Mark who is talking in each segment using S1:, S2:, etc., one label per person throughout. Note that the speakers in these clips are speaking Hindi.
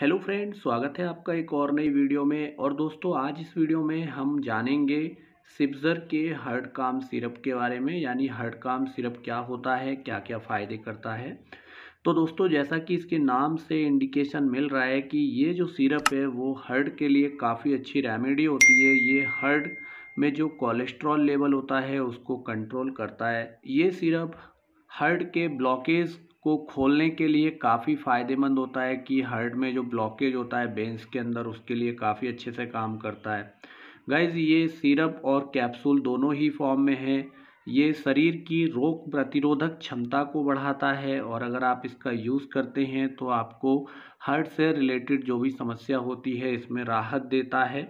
S1: हेलो फ्रेंड स्वागत है आपका एक और नई वीडियो में और दोस्तों आज इस वीडियो में हम जानेंगे सिब्जर के हर्ड काम सिरप के बारे में यानी हर्ड काम सिरप क्या होता है क्या क्या फ़ायदे करता है तो दोस्तों जैसा कि इसके नाम से इंडिकेशन मिल रहा है कि ये जो सिरप है वो हर्ड के लिए काफ़ी अच्छी रेमेडी होती है ये हर्ड में जो कोलेस्ट्रॉल लेवल होता है उसको कंट्रोल करता है ये सिरप हर्ड के ब्लॉकेज को खोलने के लिए काफ़ी फ़ायदेमंद होता है कि हर्ट में जो ब्लॉकेज होता है बेंस के अंदर उसके लिए काफ़ी अच्छे से काम करता है गाइज ये सिरप और कैप्सूल दोनों ही फॉर्म में है ये शरीर की रोग प्रतिरोधक क्षमता को बढ़ाता है और अगर आप इसका यूज़ करते हैं तो आपको हर्ट से रिलेटेड जो भी समस्या होती है इसमें राहत देता है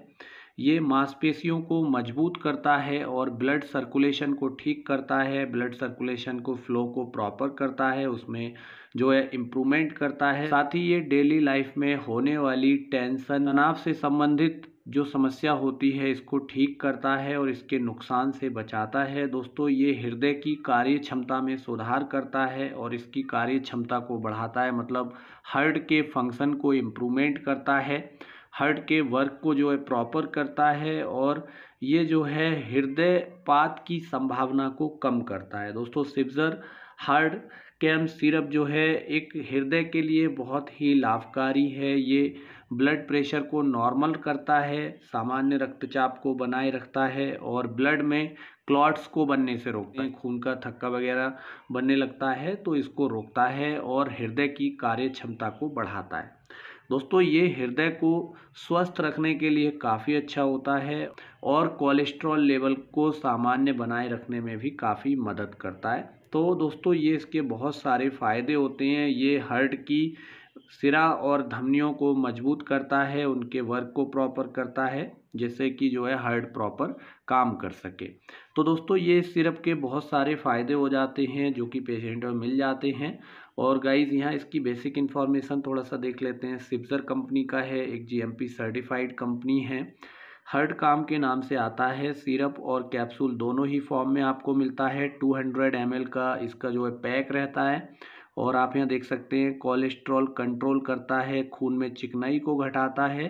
S1: ये मांसपेशियों को मजबूत करता है और ब्लड सर्कुलेशन को ठीक करता है ब्लड सर्कुलेशन को फ्लो को प्रॉपर करता है उसमें जो है इम्प्रूवमेंट करता है साथ ही ये डेली लाइफ में होने वाली टेंशन तनाव से संबंधित जो समस्या होती है इसको ठीक करता है और इसके नुकसान से बचाता है दोस्तों ये हृदय की कार्य क्षमता में सुधार करता है और इसकी कार्य क्षमता को बढ़ाता है मतलब हर्ड के फंक्शन को इम्प्रूवमेंट करता है हर्ट के वर्क को जो है प्रॉपर करता है और ये जो है हृदय पात की संभावना को कम करता है दोस्तों सिब्जर हार्ड कैम सिरप जो है एक हृदय के लिए बहुत ही लाभकारी है ये ब्लड प्रेशर को नॉर्मल करता है सामान्य रक्तचाप को बनाए रखता है और ब्लड में क्लॉट्स को बनने से रोकता है खून का थक्का वगैरह बनने लगता है तो इसको रोकता है और हृदय की कार्य क्षमता को बढ़ाता है दोस्तों ये हृदय को स्वस्थ रखने के लिए काफ़ी अच्छा होता है और कोलेस्ट्रॉल लेवल को सामान्य बनाए रखने में भी काफ़ी मदद करता है तो दोस्तों ये इसके बहुत सारे फ़ायदे होते हैं ये हर्ट की सिरा और धमनियों को मजबूत करता है उनके वर्क को प्रॉपर करता है जिससे कि जो है हर्ट प्रॉपर काम कर सके तो दोस्तों ये सिरप के बहुत सारे फ़ायदे हो जाते हैं जो कि पेशेंट में मिल जाते हैं और गाइज यहाँ इसकी बेसिक इन्फॉर्मेशन थोड़ा सा देख लेते हैं सिप्जर कंपनी का है एक जीएमपी सर्टिफाइड कंपनी है हर्ड काम के नाम से आता है सिरप और कैप्सूल दोनों ही फॉर्म में आपको मिलता है 200 हंड्रेड का इसका जो है पैक रहता है और आप यहाँ देख सकते हैं कोलेस्ट्रॉल कंट्रोल करता है खून में चिकनाई को घटाता है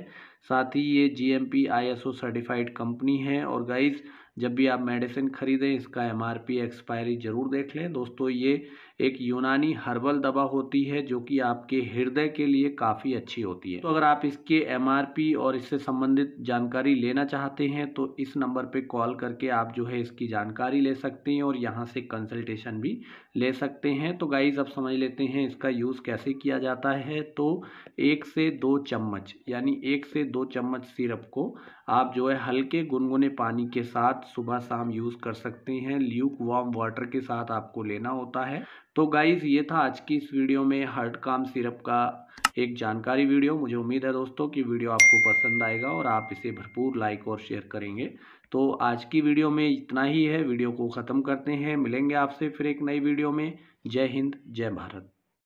S1: साथ ही ये G M P I S O certified company है और गाइज जब भी आप मेडिसिन खरीदें इसका एम आर पी एक्सपायरी ज़रूर देख लें दोस्तों ये एक यूनानी हर्बल दवा होती है जो कि आपके हृदय के लिए काफ़ी अच्छी होती है तो अगर आप इसके एम आर पी और इससे संबंधित जानकारी लेना चाहते हैं तो इस नंबर पर कॉल करके आप जो है इसकी जानकारी ले सकते हैं और यहाँ से कंसल्टेशन भी ले सकते हैं तो गाइज अब समझ लेते हैं इसका यूज़ कैसे किया जाता है तो एक से दो चम्मच यानी एक से दो चम्मच सिरप को आप जो है हल्के गुनगुने पानी के साथ सुबह शाम यूज़ कर सकते हैं ल्यूक वार्म वाटर के साथ आपको लेना होता है तो गाइज़ ये था आज की इस वीडियो में हर्ट काम सिरप का एक जानकारी वीडियो मुझे उम्मीद है दोस्तों कि वीडियो आपको पसंद आएगा और आप इसे भरपूर लाइक और शेयर करेंगे तो आज की वीडियो में इतना ही है वीडियो को ख़त्म करते हैं मिलेंगे आपसे फिर एक नई वीडियो में जय हिंद जय भारत